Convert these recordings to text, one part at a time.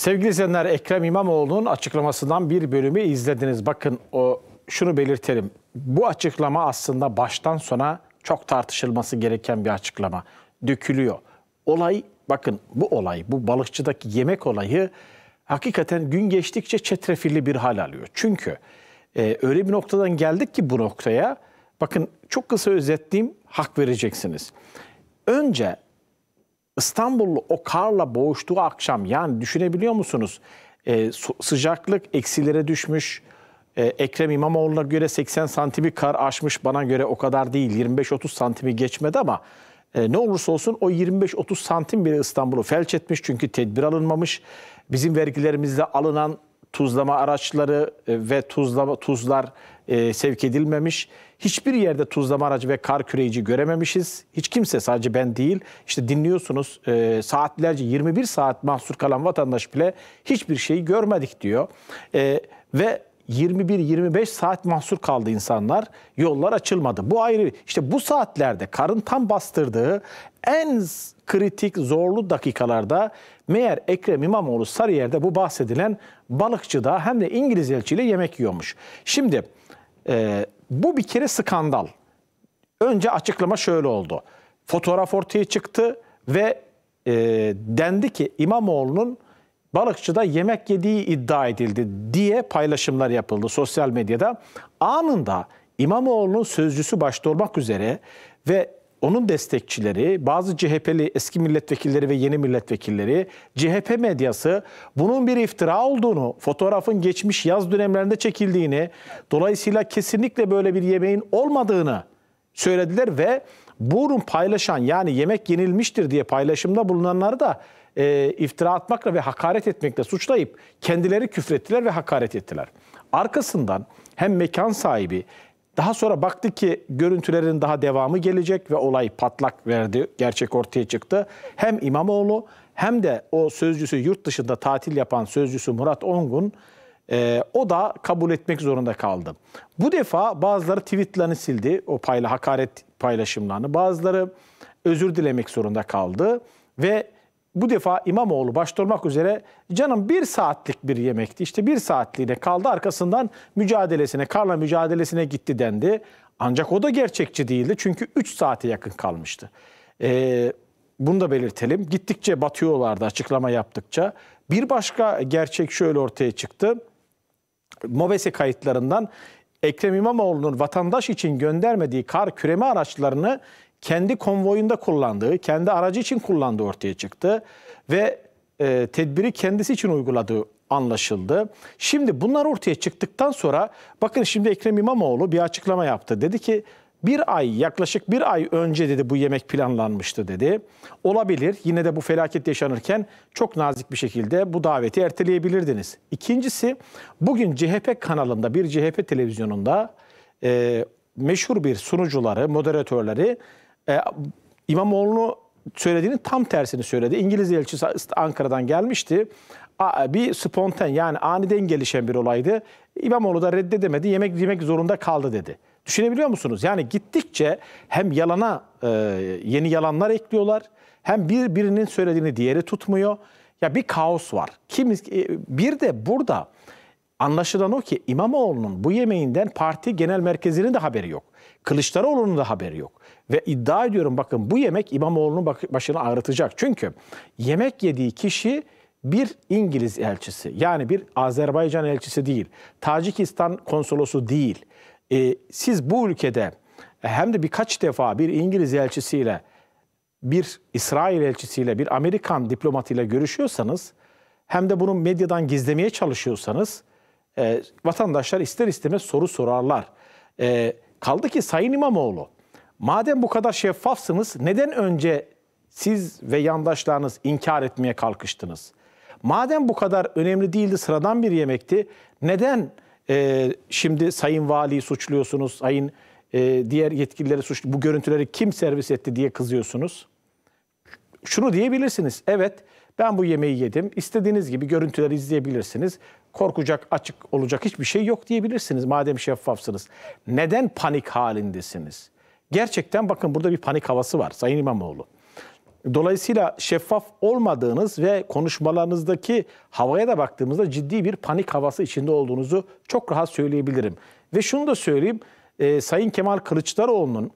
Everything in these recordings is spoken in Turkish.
Sevgili izleyenler Ekrem İmamoğlu'nun açıklamasından bir bölümü izlediniz. Bakın o şunu belirtelim. Bu açıklama aslında baştan sona çok tartışılması gereken bir açıklama. Dökülüyor. Olay bakın bu olay bu balıkçıdaki yemek olayı hakikaten gün geçtikçe çetrefilli bir hal alıyor. Çünkü e, öyle bir noktadan geldik ki bu noktaya bakın çok kısa özetleyeyim hak vereceksiniz. Önce İstanbullu o karla boğuştuğu akşam yani düşünebiliyor musunuz? E, sıcaklık eksilere düşmüş. E, Ekrem İmamoğlu'na göre 80 santimi kar aşmış. Bana göre o kadar değil. 25-30 santimi geçmedi ama e, ne olursa olsun o 25-30 santim bile İstanbul'u felç etmiş. Çünkü tedbir alınmamış. Bizim vergilerimizle alınan tuzlama araçları e, ve tuzlama tuzlar e, sevk edilmemiş Hiçbir yerde tuzlama aracı ve kar küreyici görememişiz. Hiç kimse sadece ben değil. İşte dinliyorsunuz e, saatlerce 21 saat mahsur kalan vatandaş bile hiçbir şeyi görmedik diyor. E, ve 21-25 saat mahsur kaldı insanlar. Yollar açılmadı. Bu ayrı. işte bu saatlerde karın tam bastırdığı en kritik zorlu dakikalarda meğer Ekrem İmamoğlu Sarıyer'de bu bahsedilen balıkçı da hem de İngiliz elçiyle yemek yiyormuş. Şimdi e, bu bir kere skandal. Önce açıklama şöyle oldu. Fotoğraf ortaya çıktı ve e, dendi ki İmamoğlu'nun balıkçıda yemek yediği iddia edildi diye paylaşımlar yapıldı sosyal medyada. Anında İmamoğlu'nun sözcüsü başta olmak üzere ve onun destekçileri, bazı CHP'li eski milletvekilleri ve yeni milletvekilleri, CHP medyası bunun bir iftira olduğunu, fotoğrafın geçmiş yaz dönemlerinde çekildiğini, dolayısıyla kesinlikle böyle bir yemeğin olmadığını söylediler ve bunun paylaşan yani yemek yenilmiştir diye paylaşımda bulunanları da e, iftira atmakla ve hakaret etmekle suçlayıp kendileri küfrettiler ve hakaret ettiler. Arkasından hem mekan sahibi daha sonra baktık ki görüntülerin daha devamı gelecek ve olay patlak verdi. Gerçek ortaya çıktı. Hem İmamoğlu hem de o sözcüsü yurt dışında tatil yapan sözcüsü Murat Ongun e, o da kabul etmek zorunda kaldı. Bu defa bazıları tweetlerini sildi o payla hakaret paylaşımlarını. Bazıları özür dilemek zorunda kaldı ve bu defa İmamoğlu başta olmak üzere canım bir saatlik bir yemekti. İşte bir saatliğine kaldı arkasından mücadelesine, karla mücadelesine gitti dendi. Ancak o da gerçekçi değildi çünkü 3 saate yakın kalmıştı. Ee, bunu da belirtelim. Gittikçe batıyorlardı açıklama yaptıkça. Bir başka gerçek şöyle ortaya çıktı. Mobese kayıtlarından Ekrem İmamoğlu'nun vatandaş için göndermediği kar küreme araçlarını kendi konvoyunda kullandığı, kendi aracı için kullandığı ortaya çıktı ve e, tedbiri kendisi için uyguladığı anlaşıldı. Şimdi bunlar ortaya çıktıktan sonra bakın şimdi Ekrem İmamoğlu bir açıklama yaptı. Dedi ki bir ay yaklaşık bir ay önce dedi bu yemek planlanmıştı dedi. Olabilir yine de bu felaket yaşanırken çok nazik bir şekilde bu daveti erteleyebilirdiniz. İkincisi bugün CHP kanalında bir CHP televizyonunda e, meşhur bir sunucuları, moderatörleri e, İmamoğlu'nu söylediğinin tam tersini söyledi. İngiliz elçisi Ankara'dan gelmişti. Bir spontan yani aniden gelişen bir olaydı. İmamoğlu da reddedemedi. Yemek yemek zorunda kaldı dedi. Düşünebiliyor musunuz? Yani gittikçe hem yalana e, yeni yalanlar ekliyorlar. Hem birinin söylediğini diğeri tutmuyor. Ya bir kaos var. Kim e, bir de burada anlaşılan o ki İmamoğlu'nun bu yemeğinden parti genel merkezinin de haberi yok. Kılıçdaroğlu'nun da haberi yok. Ve iddia ediyorum bakın bu yemek İmamoğlu'nun başını ağrıtacak. Çünkü yemek yediği kişi bir İngiliz elçisi yani bir Azerbaycan elçisi değil, Tacikistan konsolosu değil. Ee, siz bu ülkede e, hem de birkaç defa bir İngiliz elçisiyle, bir İsrail elçisiyle, bir Amerikan diplomatıyla görüşüyorsanız hem de bunu medyadan gizlemeye çalışıyorsanız e, vatandaşlar ister istemez soru sorarlar. E, kaldı ki Sayın İmamoğlu Madem bu kadar şeffafsınız neden önce siz ve yandaşlarınız inkar etmeye kalkıştınız? Madem bu kadar önemli değildi, sıradan bir yemekti, neden e, şimdi Sayın Vali'yi suçluyorsunuz, Sayın e, diğer yetkilileri suçlu, bu görüntüleri kim servis etti diye kızıyorsunuz? Şunu diyebilirsiniz, evet ben bu yemeği yedim, istediğiniz gibi görüntüleri izleyebilirsiniz, korkacak, açık olacak hiçbir şey yok diyebilirsiniz madem şeffafsınız. Neden panik halindesiniz? Gerçekten bakın burada bir panik havası var Sayın İmamoğlu. Dolayısıyla şeffaf olmadığınız ve konuşmalarınızdaki havaya da baktığımızda ciddi bir panik havası içinde olduğunuzu çok rahat söyleyebilirim. Ve şunu da söyleyeyim, e, Sayın Kemal Kılıçdaroğlu'nun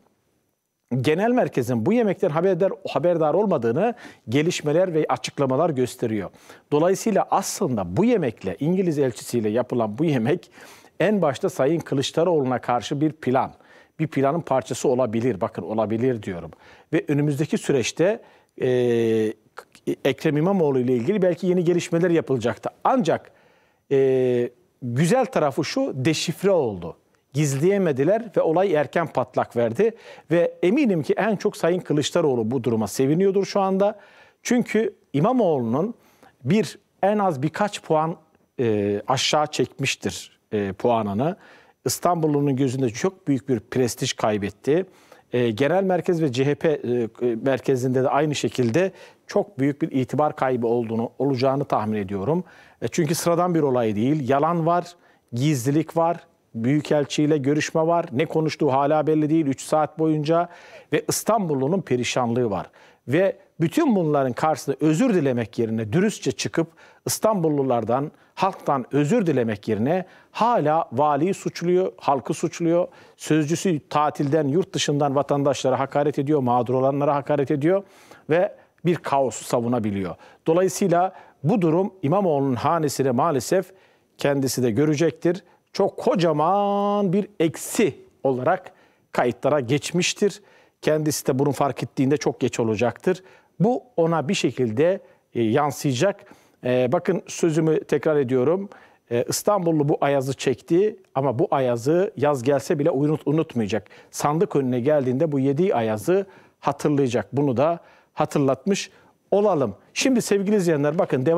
genel merkezin bu yemekten haberdar, haberdar olmadığını gelişmeler ve açıklamalar gösteriyor. Dolayısıyla aslında bu yemekle, İngiliz elçisiyle yapılan bu yemek en başta Sayın Kılıçdaroğlu'na karşı bir plan bir planın parçası olabilir. Bakın olabilir diyorum. Ve önümüzdeki süreçte e, Ekrem İmamoğlu ile ilgili belki yeni gelişmeler yapılacaktı. Ancak e, güzel tarafı şu deşifre oldu. Gizleyemediler ve olay erken patlak verdi. Ve eminim ki en çok Sayın Kılıçdaroğlu bu duruma seviniyordur şu anda. Çünkü İmamoğlu'nun bir en az birkaç puan e, aşağı çekmiştir e, puanını. İstanbul'un gözünde çok büyük bir prestij kaybetti. E, genel merkez ve CHP e, e, merkezinde de aynı şekilde çok büyük bir itibar kaybı olduğunu olacağını tahmin ediyorum. E, çünkü sıradan bir olay değil. Yalan var, gizlilik var, büyükelçiyle görüşme var. Ne konuştuğu hala belli değil 3 saat boyunca ve İstanbul'un perişanlığı var. Ve bütün bunların karşısında özür dilemek yerine dürüstçe çıkıp İstanbullulardan, halktan özür dilemek yerine hala valiyi suçluyor, halkı suçluyor, sözcüsü tatilden, yurt dışından vatandaşlara hakaret ediyor, mağdur olanlara hakaret ediyor ve bir kaosu savunabiliyor. Dolayısıyla bu durum İmamoğlu'nun hanesine maalesef kendisi de görecektir. Çok kocaman bir eksi olarak kayıtlara geçmiştir. Kendisi de bunu fark ettiğinde çok geç olacaktır. Bu ona bir şekilde e, yansıyacak. E, bakın sözümü tekrar ediyorum. E, İstanbullu bu ayazı çekti ama bu ayazı yaz gelse bile unut, unutmayacak. Sandık önüne geldiğinde bu yediği ayazı hatırlayacak. Bunu da hatırlatmış olalım. Şimdi sevgili izleyenler bakın devam